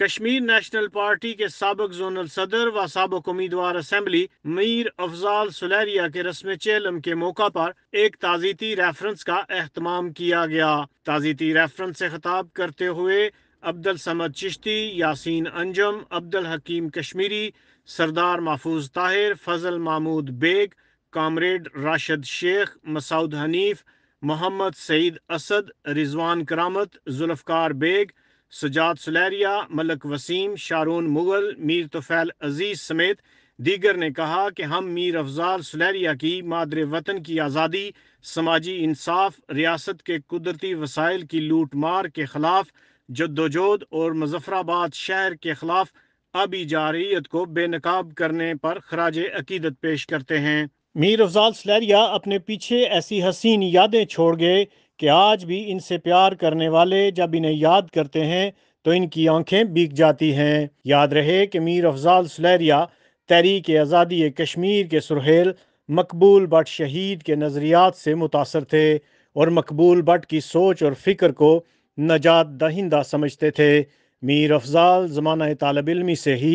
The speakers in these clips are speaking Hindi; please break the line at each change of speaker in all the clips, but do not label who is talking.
कश्मीर नेशनल पार्टी के सबक जोनल सदर व सबक उम्मीदवार असम्बली मीर अफजाल सुलहरिया के रस्म चेलम के मौका पर एक ताजीती रेफरेंस का अहतमाम किया गया ताजीती रेफरेंस से खिताब करते हुए अब्दुल समद चिश्ती यासीन अंजम अब्दुल हकीम कश्मीरी सरदार महफूज ताहिर फजल महमूद बेग कामरेड राशद शेख मसाउद हनीफ मोहम्मद सईद असद रिजवान करामत जुल्फकार बेग सजाद सुलैरिया मलक वसीम शारून मुगल मीर तोफ़ैल अजीज़ समेत दीगर ने कहा कि हम मीर अफजाल सुलैरिया की मादर वतन की आज़ादी समाजी इंसाफ रियासत के कुदरती वसाइल की लूट मार के ख़िलाफ़ जद्दोजहद और मुजफ्फराबाद शहर के ख़िलाफ़ अभी जारीत को बेनकाब करने पर खराज अकीदत पेश करते हैं मीर अफजाल सलैरिया अपने पीछे ऐसी हसीन यादें छोड़ गए कि आज भी इनसे प्यार करने वाले जब इन्हें याद करते हैं तो इनकी आंखें बीक जाती हैं याद रहे कि मीर अफजाल सुलेरिया तहरीक आज़ादी कश्मीर के सुरहेल मकबूल भट शहीद के नज़रियात से मुतासर थे और मकबूल भट्ट की सोच और फिक्र को नजात दहिंदा समझते थे मीर अफजाल ज़माना तालब इलमी से ही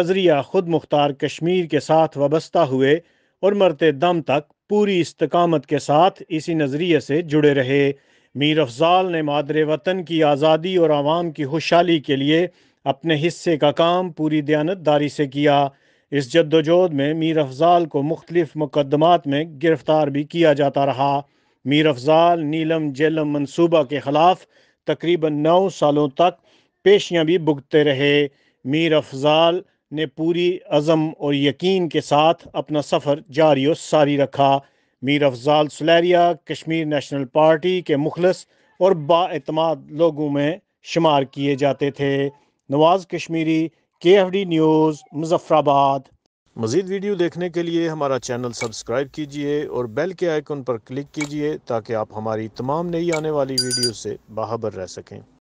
नज़रिया ख़ुद मुख्तार कश्मीर के साथ वाबस्ता हुए और मरते दम तक पूरी इस्तकामत के साथ इसी नज़रिए से जुड़े रहे मीर अफजाल ने मादर वतन की आज़ादी और आवाम की खुशहाली के लिए अपने हिस्से का काम पूरी दयानतदारी से किया इस जद्दोजहद में मीर अफजाल को मुख्तलिफ मुकदमात में गिरफ़्तार भी किया जाता रहा मीर अफजाल नीलम जेलम मनसूबा के ख़िलाफ़ तकरीबन नौ सालों तक पेशियाँ भी भुगतते रहे मीर अफजाल ने पूरी अज़म और यकीन के साथ अपना सफ़र जारी और सारी रखा मीर अफजाल सलैरिया कश्मीर नेशनल पार्टी के मुखलस और बातमाद लोगों में शुमार किए जाते थे नवाज़ कश्मीरी के एफ डी न्यूज़ मुजफ्फराबाद मज़ीद वीडियो देखने के लिए हमारा चैनल सब्सक्राइब कीजिए और बेल के आइकन पर क्लिक कीजिए ताकि आप हमारी तमाम नई आने वाली वीडियो से बाहबर रह सकें